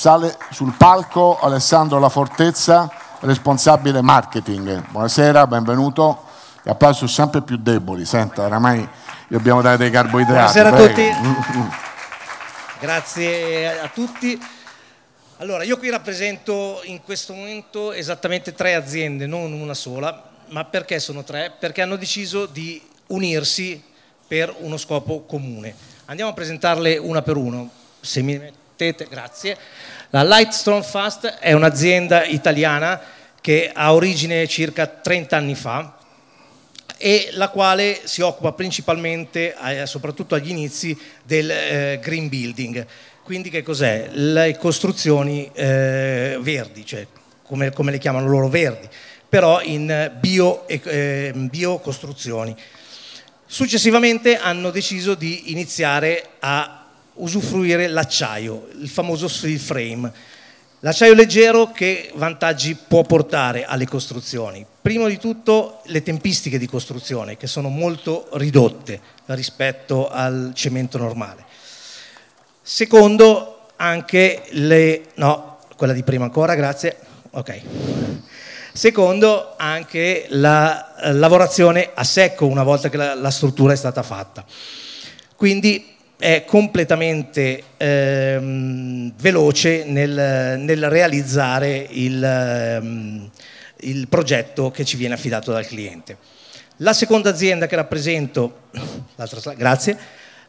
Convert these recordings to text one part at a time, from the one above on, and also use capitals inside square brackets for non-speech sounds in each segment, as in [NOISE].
Sale sul palco Alessandro La Fortezza, responsabile marketing. Buonasera, benvenuto. Gli applausi sono sempre più deboli, senta, oramai gli dobbiamo dare dei carboidrati. Buonasera a tutti. [LAUGHS] Grazie a tutti. Allora, io qui rappresento in questo momento esattamente tre aziende, non una sola, ma perché sono tre? Perché hanno deciso di unirsi per uno scopo comune. Andiamo a presentarle una per una. Se mi mettete, grazie. La Lightstone Fast è un'azienda italiana che ha origine circa 30 anni fa e la quale si occupa principalmente, eh, soprattutto agli inizi, del eh, green building. Quindi che cos'è? Le costruzioni eh, verdi, cioè come, come le chiamano loro verdi, però in ehm, biocostruzioni. Bio Successivamente hanno deciso di iniziare a usufruire l'acciaio, il famoso steel frame. L'acciaio leggero che vantaggi può portare alle costruzioni? Prima di tutto le tempistiche di costruzione che sono molto ridotte rispetto al cemento normale. Secondo anche le... no, quella di prima ancora, grazie. Ok. Secondo anche la eh, lavorazione a secco una volta che la, la struttura è stata fatta. Quindi è completamente ehm, veloce nel, nel, realizzare il, ehm, il progetto che ci viene affidato dal cliente. La seconda azienda che rappresento, [COUGHS] grazie,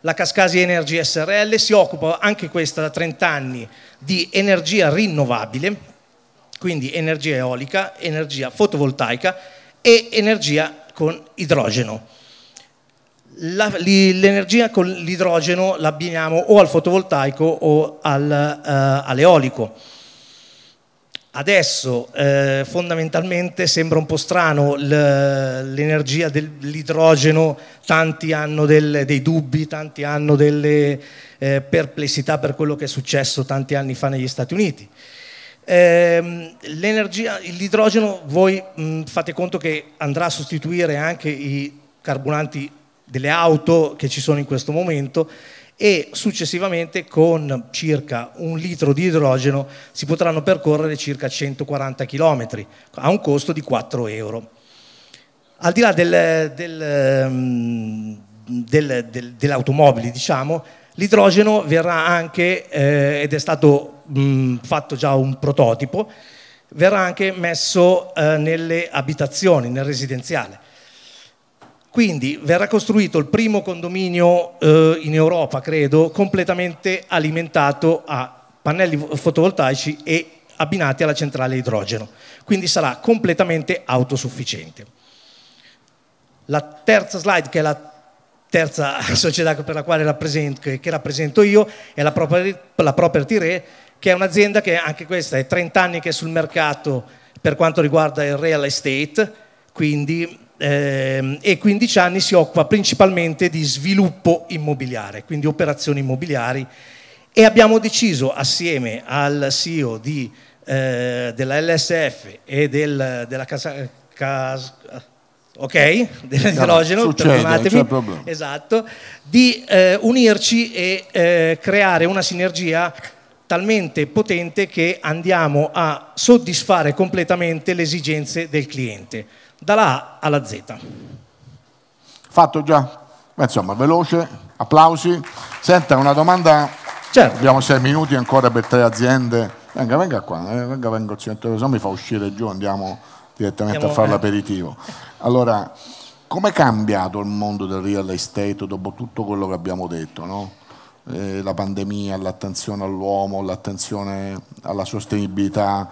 la Cascasi Energy SRL, si occupa anche questa da 30 anni di energia rinnovabile, quindi energia eolica, energia fotovoltaica e energia con idrogeno l'energia con l'idrogeno l'abbiniamo o al fotovoltaico o al, uh, all'eolico. Adesso eh, fondamentalmente sembra un po' strano l'energia dell'idrogeno, tanti hanno del, dei dubbi, tanti hanno delle eh, perplessità per quello che è successo tanti anni fa negli Stati Uniti. Eh, l'idrogeno voi mh, fate conto che andrà a sostituire anche i carburanti delle auto che ci sono in questo momento e successivamente con circa un litro di idrogeno si potranno percorrere circa 140 km a un costo di 4 euro. Al di là del, ehm, del, del, dell'automobile, diciamo, l'idrogeno verrà anche, eh, ed è stato mh, fatto già un prototipo, verrà anche messo eh, nelle abitazioni, nel residenziale quindi verrà costruito il primo condominio eh, in Europa, credo, completamente alimentato a pannelli fotovoltaici e abbinati alla centrale idrogeno. Quindi sarà completamente autosufficiente. La terza slide, che è la terza [LAUGHS] società per la quale rappresento, che rappresento io, è la Property, la Property Re, che è un'azienda che anche questa è 30 anni che è sul mercato per quanto riguarda il real estate, quindi eh, e 15 anni si occupa principalmente di sviluppo immobiliare, quindi operazioni immobiliari e abbiamo deciso assieme al CEO di, eh, della LSF e del, della casa, casa ok? Dell'idrogeno, no, perdonatemi, esatto, di eh, unirci e eh, creare una sinergia talmente potente che andiamo a soddisfare completamente le esigenze del cliente dalla A alla Z. Fatto già? Beh, insomma, veloce, applausi. Senta, una domanda. Certo. Abbiamo sei minuti ancora per tre aziende. Venga, venga qua, eh, venga, venga al centro, mi fa uscire giù, andiamo direttamente andiamo, a fare eh. l'aperitivo. Allora, com'è cambiato il mondo del real estate dopo tutto quello che abbiamo detto, no? eh, la pandemia, l'attenzione all'uomo, l'attenzione alla sostenibilità,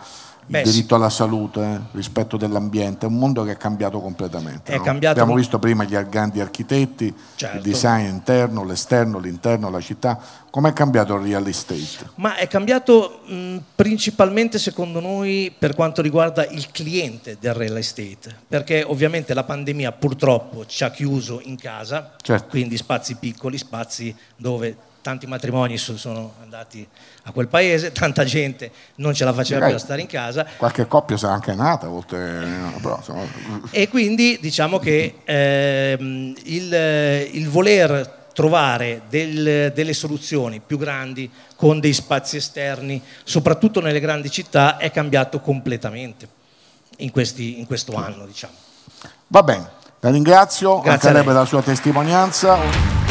Beh, il diritto alla salute, eh, rispetto dell'ambiente, è un mondo che è cambiato completamente. È no? cambiato Abbiamo visto prima gli grandi architetti, certo. il design interno, l'esterno, l'interno, la città. Com'è cambiato il real estate? Ma è cambiato mh, principalmente secondo noi per quanto riguarda il cliente del real estate, perché ovviamente la pandemia purtroppo ci ha chiuso in casa, certo. quindi spazi piccoli, spazi dove tanti matrimoni sono andati a quel paese, [LAUGHS] tanta gente non ce la faceva Direi, più a stare in casa. Qualche coppia sarà anche nata, a volte, però, sono... e quindi diciamo che ehm, il, il, voler trovare del, delle soluzioni più grandi con dei spazi esterni, soprattutto nelle grandi città, è cambiato completamente in, questi, in questo anno. Diciamo. Va bene, la ringrazio, grazie per la sua testimonianza.